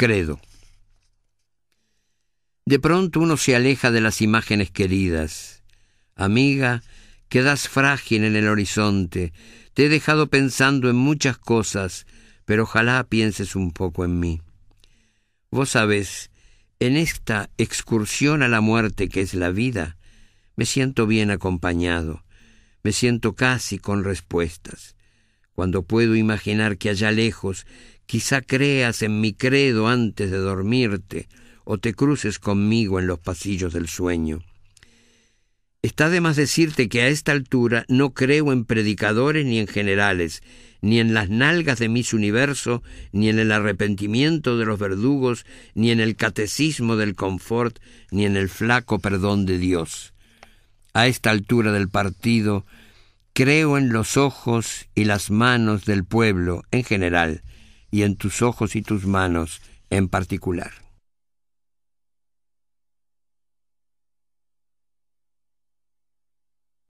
credo. De pronto uno se aleja de las imágenes queridas. Amiga, quedas frágil en el horizonte. Te he dejado pensando en muchas cosas, pero ojalá pienses un poco en mí. Vos sabés, en esta excursión a la muerte que es la vida, me siento bien acompañado, me siento casi con respuestas cuando puedo imaginar que allá lejos quizá creas en mi credo antes de dormirte o te cruces conmigo en los pasillos del sueño. Está de más decirte que a esta altura no creo en predicadores ni en generales, ni en las nalgas de mis universo, ni en el arrepentimiento de los verdugos, ni en el catecismo del confort, ni en el flaco perdón de Dios. A esta altura del partido Creo en los ojos y las manos del pueblo en general y en tus ojos y tus manos en particular.